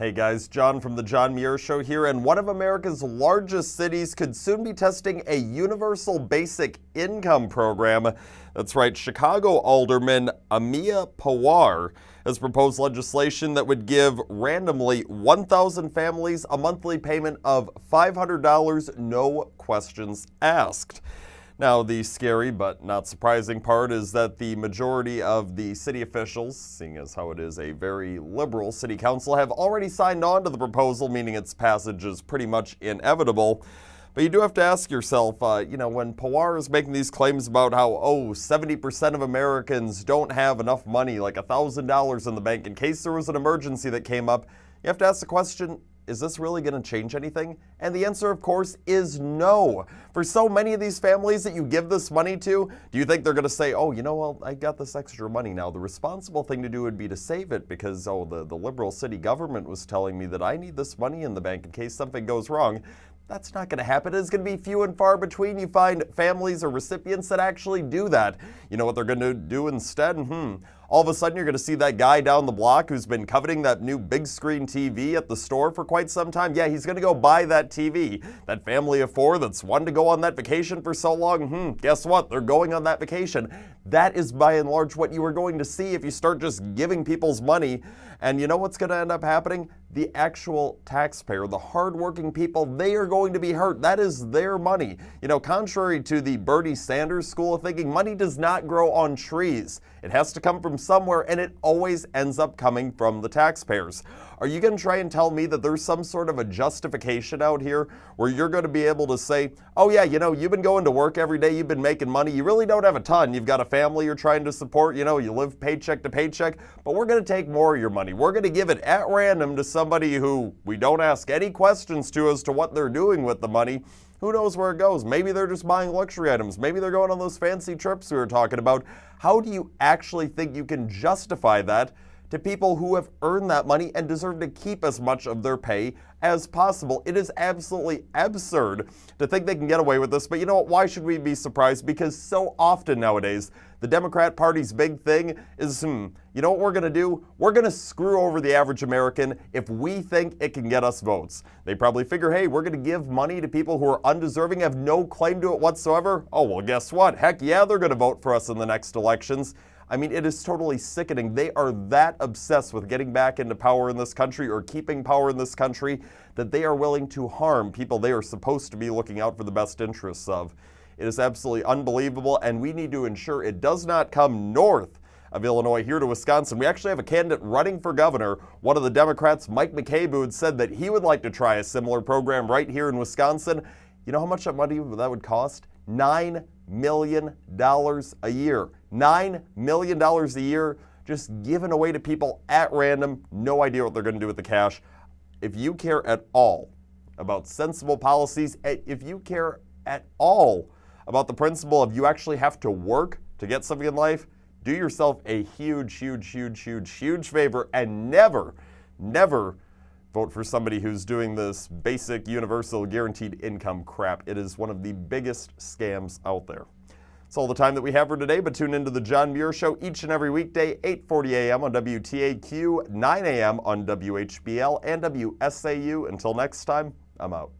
Hey guys, John from The John Muir Show here, and one of America's largest cities could soon be testing a universal basic income program. That's right, Chicago Alderman Amia Pawar has proposed legislation that would give randomly 1,000 families a monthly payment of $500, no questions asked. Now, the scary but not surprising part is that the majority of the city officials, seeing as how it is a very liberal city council, have already signed on to the proposal, meaning its passage is pretty much inevitable. But you do have to ask yourself, uh, you know, when Pawar is making these claims about how, oh, 70% of Americans don't have enough money, like $1,000 in the bank in case there was an emergency that came up, you have to ask the question is this really going to change anything? And the answer, of course, is no. For so many of these families that you give this money to, do you think they're going to say, oh, you know what, well, I got this extra money now? The responsible thing to do would be to save it because, oh, the, the liberal city government was telling me that I need this money in the bank in case something goes wrong. That's not going to happen. It's going to be few and far between you find families or recipients that actually do that. You know what they're going to do instead? Hmm all of a sudden you're going to see that guy down the block who's been coveting that new big screen TV at the store for quite some time. Yeah, he's going to go buy that TV. That family of four that's wanted to go on that vacation for so long, hmm, guess what? They're going on that vacation. That is by and large what you are going to see if you start just giving people's money. And you know what's going to end up happening? The actual taxpayer, the hardworking people, they are going to be hurt. That is their money. You know, contrary to the Bernie Sanders school of thinking, money does not grow on trees. It has to come from somewhere, and it always ends up coming from the taxpayers. Are you going to try and tell me that there's some sort of a justification out here where you're going to be able to say, oh, yeah, you know, you've been going to work every day, you've been making money, you really don't have a ton. You've got a family you're trying to support, you know, you live paycheck to paycheck, but we're going to take more of your money. We're going to give it at random to somebody who we don't ask any questions to as to what they're doing with the money. Who knows where it goes? Maybe they're just buying luxury items. Maybe they're going on those fancy trips we were talking about. How do you actually think you can justify that? to people who have earned that money and deserve to keep as much of their pay as possible. It is absolutely absurd to think they can get away with this, but you know what? Why should we be surprised? Because so often nowadays, the Democrat Party's big thing is hmm, you know what we're going to do? We're going to screw over the average American if we think it can get us votes. They probably figure, hey, we're going to give money to people who are undeserving, have no claim to it whatsoever. Oh, well, guess what? Heck yeah, they're going to vote for us in the next elections. I mean, it is totally sickening. They are that obsessed with getting back into power in this country or keeping power in this country that they are willing to harm people they are supposed to be looking out for the best interests of. It is absolutely unbelievable, and we need to ensure it does not come north of Illinois here to Wisconsin. We actually have a candidate running for governor. One of the Democrats, Mike McCabe, had said that he would like to try a similar program right here in Wisconsin. You know how much money that would cost? $9 million a year. $9 million a year just given away to people at random, no idea what they're going to do with the cash. If you care at all about sensible policies, eh, if you care at all about the principle of you actually have to work to get something in life, do yourself a huge, huge, huge, huge, huge favor and never, never vote for somebody who's doing this basic universal guaranteed income crap. It is one of the biggest scams out there. That's all the time that we have for today, but tune into the John Muir Show each and every weekday, 8.40 a.m. on WTAQ, 9 a.m. on WHBL and WSAU. Until next time, I'm out.